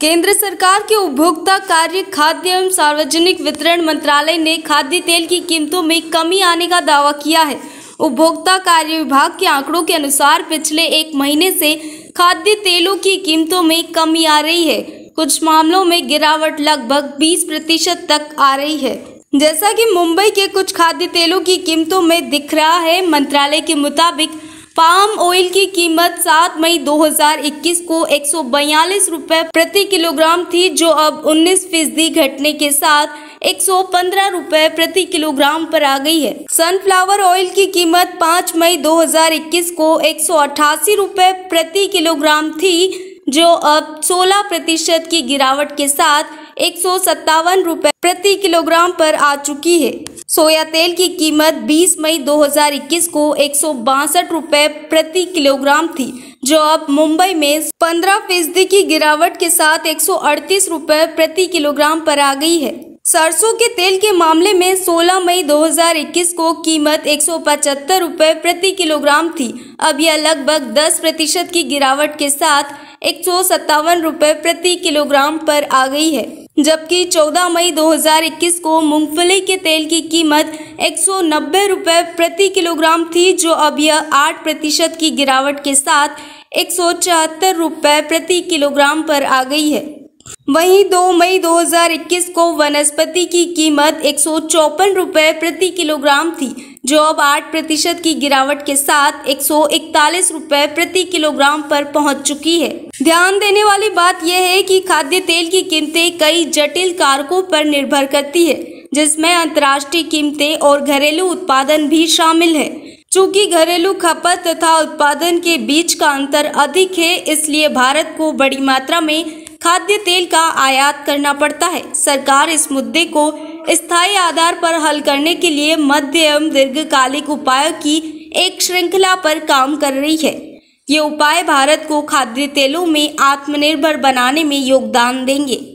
केंद्र सरकार के उपभोक्ता कार्य खाद्य एवं सार्वजनिक वितरण मंत्रालय ने खाद्य तेल की कीमतों में कमी आने का दावा किया है उपभोक्ता कार्य विभाग के आंकड़ों के अनुसार पिछले एक महीने से खाद्य तेलों की कीमतों में कमी आ रही है कुछ मामलों में गिरावट लगभग 20 प्रतिशत तक आ रही है जैसा कि मुंबई के कुछ खाद्य तेलों की कीमतों में दिख रहा है मंत्रालय के मुताबिक पाम ऑयल की कीमत 7 मई 2021 को एक सौ प्रति किलोग्राम थी जो अब 19 फीसदी घटने के साथ एक सौ प्रति किलोग्राम पर आ गई है सनफ्लावर ऑयल की कीमत 5 मई 2021 को एक रुपए प्रति किलोग्राम थी जो अब 16 प्रतिशत की गिरावट के साथ एक रुपए प्रति किलोग्राम पर आ चुकी है सोया तेल की कीमत 20 मई 2021 को एक रुपए प्रति किलोग्राम थी जो अब मुंबई में 15 फीसदी की गिरावट के साथ एक रुपए प्रति किलोग्राम पर आ गई है सरसों के तेल के मामले में 16 मई 2021 को कीमत एक रुपए प्रति किलोग्राम थी अब यह लगभग 10 प्रतिशत की गिरावट के साथ एक रुपए प्रति किलोग्राम पर आ गई है जबकि 14 मई 2021 को मूंगफली के तेल की कीमत एक सौ प्रति किलोग्राम थी जो अब यह आठ प्रतिशत की गिरावट के साथ एक सौ रुपये प्रति किलोग्राम पर आ गई है वहीं 2 मई 2021 को वनस्पति की कीमत एक सौ रुपये प्रति किलोग्राम थी जो अब आठ प्रतिशत की गिरावट के साथ एक सौ इकतालीस प्रति किलोग्राम पर पहुंच चुकी है ध्यान देने वाली बात यह है कि खाद्य तेल की कीमतें कई जटिल कारकों पर निर्भर करती है जिसमें अंतर्राष्ट्रीय कीमतें और घरेलू उत्पादन भी शामिल है चूंकि घरेलू खपत तथा उत्पादन के बीच का अंतर अधिक है इसलिए भारत को बड़ी मात्रा में खाद्य तेल का आयात करना पड़ता है सरकार इस मुद्दे को स्थायी आधार पर हल करने के लिए मध्य एवं दीर्घकालिक उपायों की एक श्रृंखला पर काम कर रही है ये उपाय भारत को खाद्य तेलों में आत्मनिर्भर बनाने में योगदान देंगे